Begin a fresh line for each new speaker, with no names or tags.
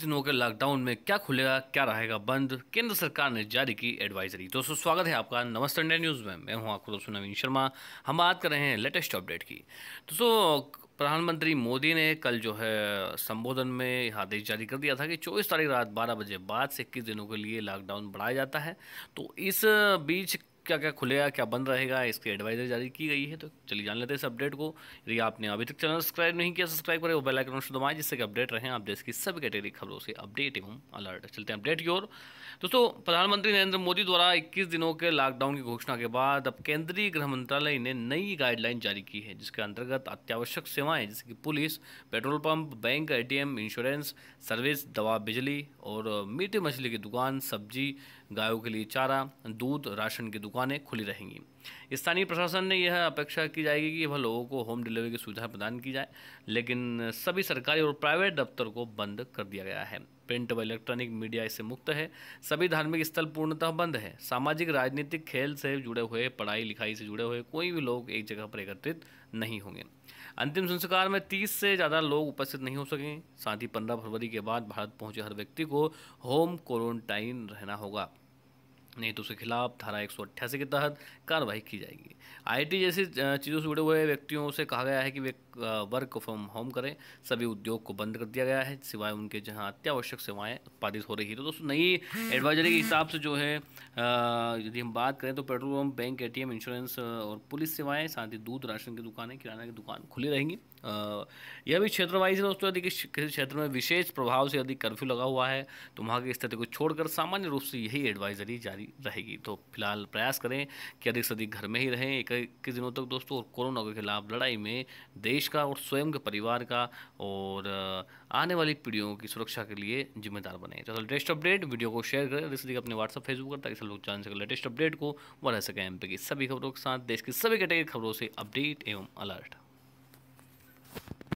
दिनों के लॉकडाउन में क्या खुलेगा क्या रहेगा बंद केंद्र सरकार ने जारी की एडवाइजरी दोस्तों स्वागत है आपका नमस्ते इंडिया न्यूज़ में मैं हूं आपको दोस्तों नवीन शर्मा हम बात कर रहे हैं लेटेस्ट अपडेट की दोस्तों प्रधानमंत्री मोदी ने कल जो है संबोधन में आदेश जारी कर दिया था कि 24 तारीख रात 12 बजे बाद से इक्कीस दिनों के लिए लॉकडाउन बढ़ाया जाता है तो इस बीच क्या क्या खुलेगा क्या बंद रहेगा इसकी एडवाइजरी जारी की गई है तो चलिए जान लेते हैं इस अपडेट को यदि आपने अभी तक चैनल सब्सक्राइब नहीं किया सब्सक्राइब करें वो बेल आइकन से दबाएं जिससे कि अपडेट रहें आप देश की सभी कैटेगरी खबरों से अपडेट एवं अलर्ट चलते हैं अपडेट की ओर दोस्तों प्रधानमंत्री नरेंद्र मोदी द्वारा इक्कीस दिनों के लॉकडाउन की घोषणा के बाद अब केंद्रीय गृह मंत्रालय ने नई गाइडलाइन जारी की है जिसके अंतर्गत अत्यावश्यक सेवाएं जैसे कि पुलिस पेट्रोल पंप बैंक ए इंश्योरेंस सर्विस दवा बिजली और मीठी मछली की दुकान सब्जी गायों के लिए चारा दूध राशन की दुकान दुकानें खुली रहेंगी स्थानीय प्रशासन ने यह अपेक्षा की जाएगी कि वह लोगों को होम डिलीवरी की सुविधा प्रदान की जाए लेकिन सभी सरकारी और प्राइवेट दफ्तर को बंद कर दिया गया है प्रिंट व इलेक्ट्रॉनिक मीडिया इससे मुक्त है सभी धार्मिक स्थल पूर्णतः बंद है सामाजिक राजनीतिक खेल से जुड़े हुए पढ़ाई लिखाई से जुड़े हुए कोई भी लोग एक जगह पर एकत्रित नहीं होंगे अंतिम संस्कार में 30 से ज़्यादा लोग उपस्थित नहीं हो सके साथ ही 15 फरवरी के बाद भारत पहुंचे हर व्यक्ति को होम क्वारंटाइन रहना होगा नहीं तो उसके खिलाफ धारा एक के तहत कार्रवाई की जाएगी आईटी जैसी चीज़ों से जुड़े हुए व्यक्तियों से कहा गया है कि वे वर्क फ्रॉम होम करें सभी उद्योग को बंद कर दिया गया है सिवाय उनके जहां अत्यावश्यक सेवाएं उत्पादित हो रही है तो दोस्तों नई एडवाइजरी के हिसाब से जो है यदि हम बात करें तो पेट्रोल पम्प बैंक ए इंश्योरेंस और पुलिस सेवाएँ साथ ही दूध राशन की दुकानें किराना की दुकान खुली रहेंगी यह भी क्षेत्रवाइज है दोस्तों यदि किसी क्षेत्र में विशेष प्रभाव से यदि कर्फ्यू लगा हुआ है तो वहाँ की स्थिति को छोड़कर सामान्य रूप से यही एडवाइजरी जारी जारी रहेगी तो फिलहाल प्रयास करें कि अधिक से अधिक घर में ही रहें इक्कीस दिनों तक दोस्तों और कोरोना के खिलाफ लड़ाई में देश का और स्वयं के परिवार का और आने वाली पीढ़ियों की सुरक्षा के लिए जिम्मेदार बने तो लेटेस्ट अपडेट वीडियो को शेयर करें अधिक से अधिक अपने व्हाट्सअप फेसबुक पर ताकि सब लोग जान सकें लेटेस्ट अपडेट को वह रह सकें एम की सभी खबरों के साथ देश की सभी कैटेगरी खबरों से अपडेट एवं अलर्ट